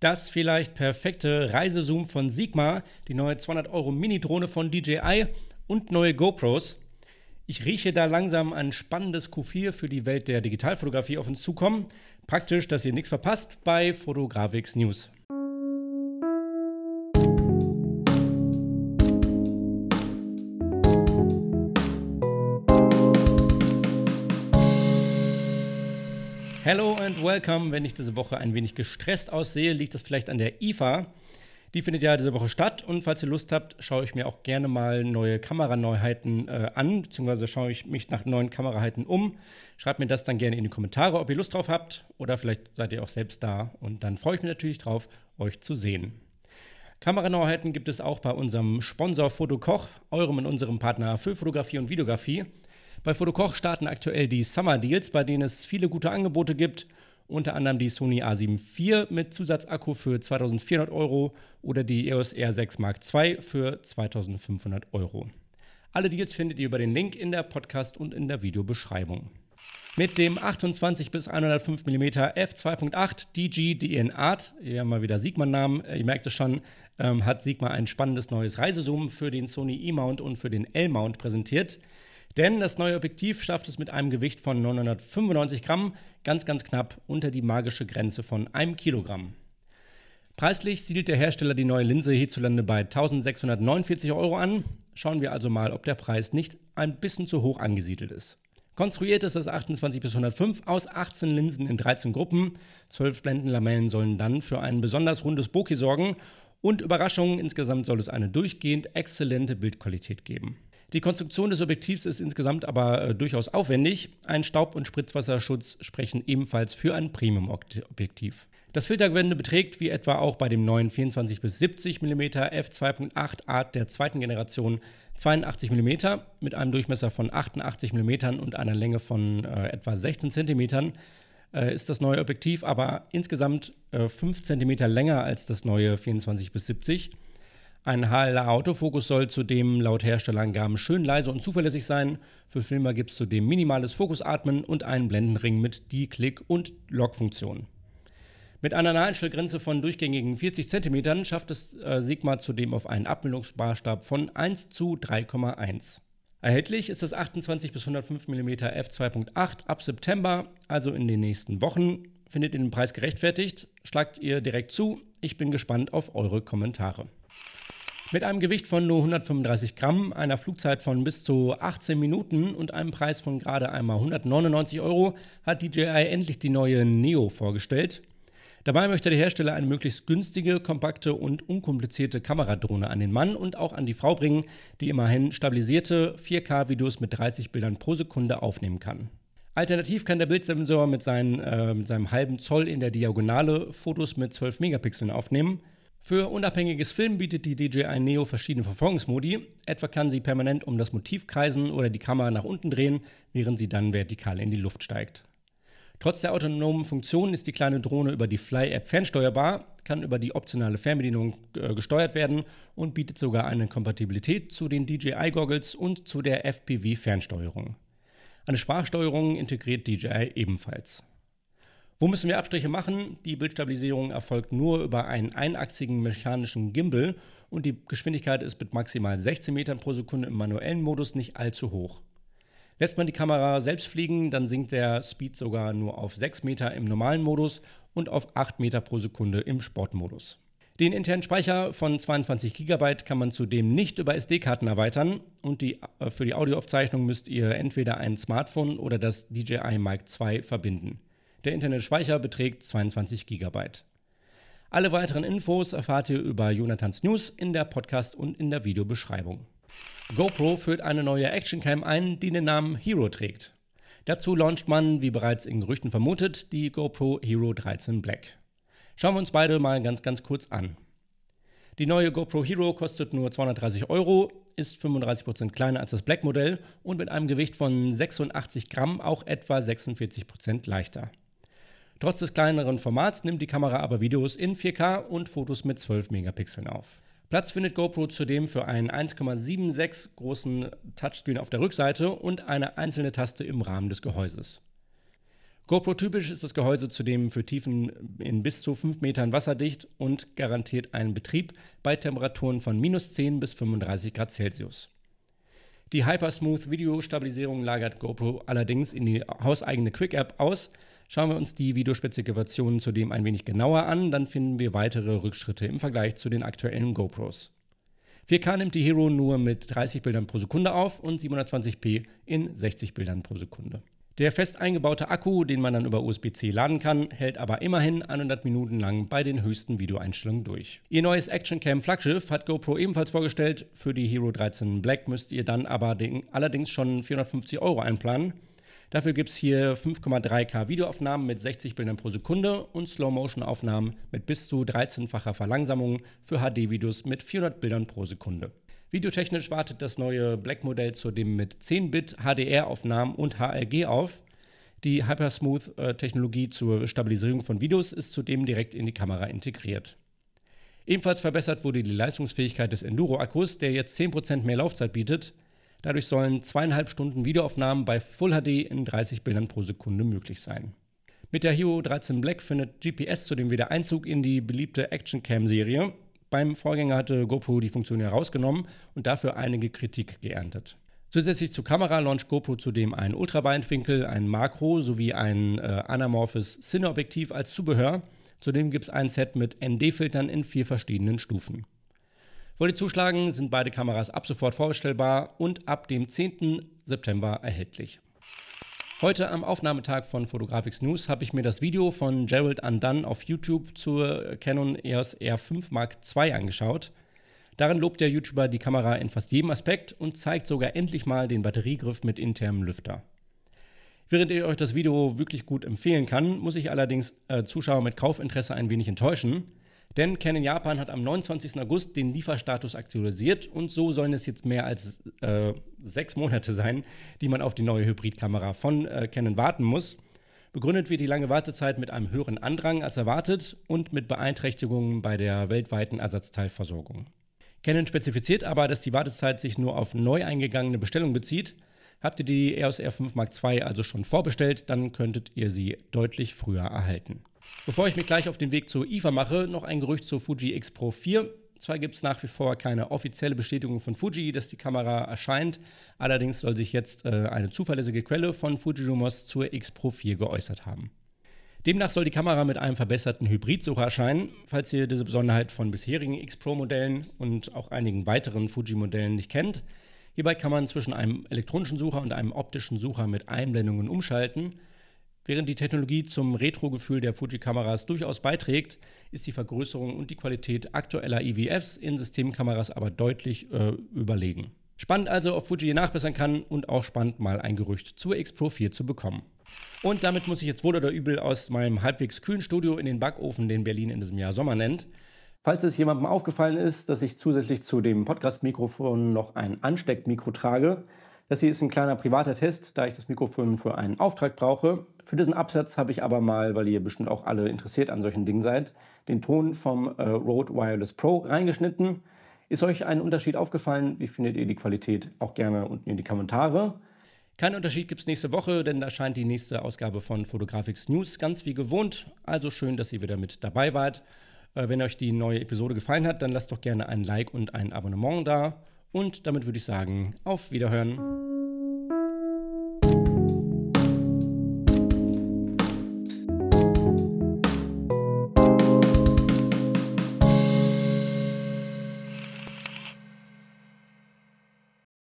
Das vielleicht perfekte Reisezoom von Sigma, die neue 200 Euro Mini-Drohne von DJI und neue GoPros. Ich rieche da langsam ein spannendes Q4 für die Welt der Digitalfotografie auf uns zukommen. Praktisch, dass ihr nichts verpasst bei Fotografix News. Hello and welcome. Wenn ich diese Woche ein wenig gestresst aussehe, liegt das vielleicht an der IFA. Die findet ja diese Woche statt und falls ihr Lust habt, schaue ich mir auch gerne mal neue Kameraneuheiten äh, an, beziehungsweise schaue ich mich nach neuen Kameraheiten um. Schreibt mir das dann gerne in die Kommentare, ob ihr Lust drauf habt oder vielleicht seid ihr auch selbst da und dann freue ich mich natürlich drauf, euch zu sehen. Kameraneuheiten gibt es auch bei unserem Sponsor Fotokoch, eurem und unserem Partner für Fotografie und Videografie. Bei Fotokoch starten aktuell die Summer Deals, bei denen es viele gute Angebote gibt. Unter anderem die Sony A74 mit Zusatzakku für 2400 Euro oder die EOS R6 Mark II für 2500 Euro. Alle Deals findet ihr über den Link in der Podcast- und in der Videobeschreibung. Mit dem 28 bis 105 mm f2.8 DG DN Art, wir haben mal wieder Sigma-Namen, äh, ihr merkt es schon, ähm, hat Sigma ein spannendes neues Reisezoom für den Sony E-Mount und für den L-Mount präsentiert. Denn das neue Objektiv schafft es mit einem Gewicht von 995 Gramm ganz, ganz knapp unter die magische Grenze von einem Kilogramm. Preislich siedelt der Hersteller die neue Linse hierzulande bei 1649 Euro an. Schauen wir also mal, ob der Preis nicht ein bisschen zu hoch angesiedelt ist. Konstruiert ist das 28 bis 105 aus 18 Linsen in 13 Gruppen. 12 Blendenlamellen sollen dann für ein besonders rundes Bokeh sorgen. Und Überraschungen, insgesamt soll es eine durchgehend exzellente Bildqualität geben. Die Konstruktion des Objektivs ist insgesamt aber äh, durchaus aufwendig. Ein Staub- und Spritzwasserschutz sprechen ebenfalls für ein Premium-Objektiv. Das Filtergewende beträgt, wie etwa auch bei dem neuen 24 bis 70 mm f2.8 Art der zweiten Generation, 82 mm mit einem Durchmesser von 88 mm und einer Länge von äh, etwa 16 cm äh, ist das neue Objektiv aber insgesamt äh, 5 cm länger als das neue 24 bis 70 ein HLA Autofokus soll zudem laut Herstellerangaben schön leise und zuverlässig sein. Für Filmer gibt es zudem minimales Fokusatmen und einen Blendenring mit D-Click und Lock-Funktionen. Mit einer Nahteinstellgrenze von durchgängigen 40 cm schafft es äh, Sigma zudem auf einen Abbildungsmaßstab von 1 zu 3,1. Erhältlich ist das 28 bis 105 mm f2.8 ab September, also in den nächsten Wochen. Findet ihr den Preis gerechtfertigt? Schlagt ihr direkt zu. Ich bin gespannt auf eure Kommentare. Mit einem Gewicht von nur 135 Gramm, einer Flugzeit von bis zu 18 Minuten und einem Preis von gerade einmal 199 Euro hat DJI endlich die neue Neo vorgestellt. Dabei möchte der Hersteller eine möglichst günstige, kompakte und unkomplizierte Kameradrohne an den Mann und auch an die Frau bringen, die immerhin stabilisierte 4K-Videos mit 30 Bildern pro Sekunde aufnehmen kann. Alternativ kann der Bildsensor mit, seinen, äh, mit seinem halben Zoll in der Diagonale Fotos mit 12 Megapixeln aufnehmen. Für unabhängiges Film bietet die DJI Neo verschiedene Verfolgungsmodi. Etwa kann sie permanent um das Motiv kreisen oder die Kamera nach unten drehen, während sie dann vertikal in die Luft steigt. Trotz der autonomen Funktion ist die kleine Drohne über die Fly-App fernsteuerbar, kann über die optionale Fernbedienung äh, gesteuert werden und bietet sogar eine Kompatibilität zu den DJI-Goggles und zu der FPV-Fernsteuerung. Eine Sprachsteuerung integriert DJI ebenfalls. Wo müssen wir Abstriche machen? Die Bildstabilisierung erfolgt nur über einen einachsigen mechanischen Gimbal und die Geschwindigkeit ist mit maximal 16 Metern pro Sekunde im manuellen Modus nicht allzu hoch. Lässt man die Kamera selbst fliegen, dann sinkt der Speed sogar nur auf 6 Meter im normalen Modus und auf 8 Meter pro Sekunde im Sportmodus. Den internen Speicher von 22 GB kann man zudem nicht über SD-Karten erweitern und die, äh, für die Audioaufzeichnung müsst ihr entweder ein Smartphone oder das DJI Mic 2 verbinden. Der Internetspeicher beträgt 22 GB. Alle weiteren Infos erfahrt ihr über Jonathans News in der Podcast- und in der Videobeschreibung. GoPro führt eine neue Actioncam ein, die den Namen Hero trägt. Dazu launcht man, wie bereits in Gerüchten vermutet, die GoPro Hero 13 Black. Schauen wir uns beide mal ganz, ganz kurz an. Die neue GoPro Hero kostet nur 230 Euro, ist 35% kleiner als das Black-Modell und mit einem Gewicht von 86 Gramm auch etwa 46% leichter. Trotz des kleineren Formats nimmt die Kamera aber Videos in 4K und Fotos mit 12 Megapixeln auf. Platz findet GoPro zudem für einen 1,76 großen Touchscreen auf der Rückseite und eine einzelne Taste im Rahmen des Gehäuses. GoPro-typisch ist das Gehäuse zudem für Tiefen in bis zu 5 Metern wasserdicht und garantiert einen Betrieb bei Temperaturen von minus 10 bis 35 Grad Celsius. Die Hypersmooth Video-Stabilisierung lagert GoPro allerdings in die hauseigene Quick-App aus, Schauen wir uns die Videospezifikationen zudem ein wenig genauer an, dann finden wir weitere Rückschritte im Vergleich zu den aktuellen GoPros. 4K nimmt die Hero nur mit 30 Bildern pro Sekunde auf und 720p in 60 Bildern pro Sekunde. Der fest eingebaute Akku, den man dann über USB-C laden kann, hält aber immerhin 100 Minuten lang bei den höchsten Videoeinstellungen durch. Ihr neues Actioncam-Flaggschiff hat GoPro ebenfalls vorgestellt. Für die Hero 13 Black müsst ihr dann aber den, allerdings schon 450 Euro einplanen. Dafür gibt es hier 5,3K Videoaufnahmen mit 60 Bildern pro Sekunde und Slow-Motion-Aufnahmen mit bis zu 13-facher Verlangsamung für HD-Videos mit 400 Bildern pro Sekunde. Videotechnisch wartet das neue Black-Modell zudem mit 10-Bit HDR-Aufnahmen und HLG auf. Die Hypersmooth-Technologie zur Stabilisierung von Videos ist zudem direkt in die Kamera integriert. Ebenfalls verbessert wurde die Leistungsfähigkeit des Enduro-Akkus, der jetzt 10% mehr Laufzeit bietet. Dadurch sollen zweieinhalb Stunden Videoaufnahmen bei Full HD in 30 Bildern pro Sekunde möglich sein. Mit der Hero 13 Black findet GPS zudem wieder Einzug in die beliebte Action-Cam-Serie. Beim Vorgänger hatte GoPro die Funktion herausgenommen und dafür einige Kritik geerntet. Zusätzlich zur Kamera launcht GoPro zudem einen Ultraweitwinkel, ein Makro sowie ein äh, anamorphes Cine-Objektiv als Zubehör. Zudem gibt es ein Set mit ND-Filtern in vier verschiedenen Stufen. Wollt ihr zuschlagen, sind beide Kameras ab sofort vorbestellbar und ab dem 10. September erhältlich. Heute am Aufnahmetag von Photographics News habe ich mir das Video von Gerald Undunn auf YouTube zur Canon EOS R5 Mark II angeschaut. Darin lobt der YouTuber die Kamera in fast jedem Aspekt und zeigt sogar endlich mal den Batteriegriff mit internem Lüfter. Während ich euch das Video wirklich gut empfehlen kann, muss ich allerdings äh, Zuschauer mit Kaufinteresse ein wenig enttäuschen. Denn Canon Japan hat am 29. August den Lieferstatus aktualisiert und so sollen es jetzt mehr als äh, sechs Monate sein, die man auf die neue Hybridkamera von äh, Canon warten muss. Begründet wird die lange Wartezeit mit einem höheren Andrang als erwartet und mit Beeinträchtigungen bei der weltweiten Ersatzteilversorgung. Canon spezifiziert aber, dass die Wartezeit sich nur auf neu eingegangene Bestellungen bezieht. Habt ihr die EOS R5 Mark II also schon vorbestellt, dann könntet ihr sie deutlich früher erhalten. Bevor ich mich gleich auf den Weg zur IFA mache, noch ein Gerücht zur Fuji X Pro 4. Zwar gibt es nach wie vor keine offizielle Bestätigung von Fuji, dass die Kamera erscheint, allerdings soll sich jetzt äh, eine zuverlässige Quelle von Fujilumos zur X Pro 4 geäußert haben. Demnach soll die Kamera mit einem verbesserten Hybridsucher erscheinen. Falls ihr diese Besonderheit von bisherigen X Pro-Modellen und auch einigen weiteren Fuji-Modellen nicht kennt, Hierbei kann man zwischen einem elektronischen Sucher und einem optischen Sucher mit Einblendungen umschalten. Während die Technologie zum Retro-Gefühl der Fuji-Kameras durchaus beiträgt, ist die Vergrößerung und die Qualität aktueller IWFs e in Systemkameras aber deutlich äh, überlegen. Spannend also, ob Fuji hier nachbessern kann und auch spannend mal ein Gerücht zur X-Pro 4 zu bekommen. Und damit muss ich jetzt wohl oder übel aus meinem halbwegs kühlen Studio in den Backofen, den Berlin in diesem Jahr Sommer nennt, Falls es jemandem aufgefallen ist, dass ich zusätzlich zu dem Podcast-Mikrofon noch ein Ansteckmikro trage, das hier ist ein kleiner privater Test, da ich das Mikrofon für einen Auftrag brauche. Für diesen Absatz habe ich aber mal, weil ihr bestimmt auch alle interessiert an solchen Dingen seid, den Ton vom äh, Rode Wireless Pro reingeschnitten. Ist euch ein Unterschied aufgefallen? Wie findet ihr die Qualität? Auch gerne unten in die Kommentare. Keinen Unterschied gibt es nächste Woche, denn da scheint die nächste Ausgabe von Fotografix News ganz wie gewohnt. Also schön, dass ihr wieder mit dabei wart. Äh, wenn euch die neue Episode gefallen hat, dann lasst doch gerne ein Like und ein Abonnement da. Und damit würde ich sagen, auf Wiederhören.